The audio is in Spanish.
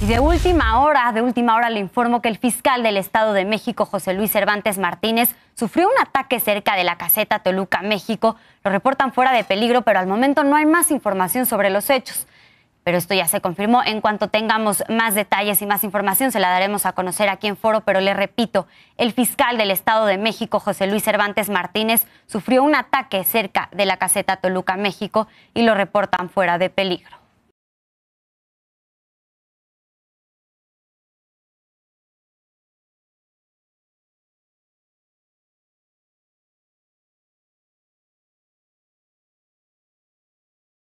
Y de última hora, de última hora le informo que el fiscal del Estado de México, José Luis Cervantes Martínez, sufrió un ataque cerca de la caseta Toluca, México. Lo reportan fuera de peligro, pero al momento no hay más información sobre los hechos. Pero esto ya se confirmó. En cuanto tengamos más detalles y más información, se la daremos a conocer aquí en foro. Pero le repito, el fiscal del Estado de México, José Luis Cervantes Martínez, sufrió un ataque cerca de la caseta Toluca, México, y lo reportan fuera de peligro.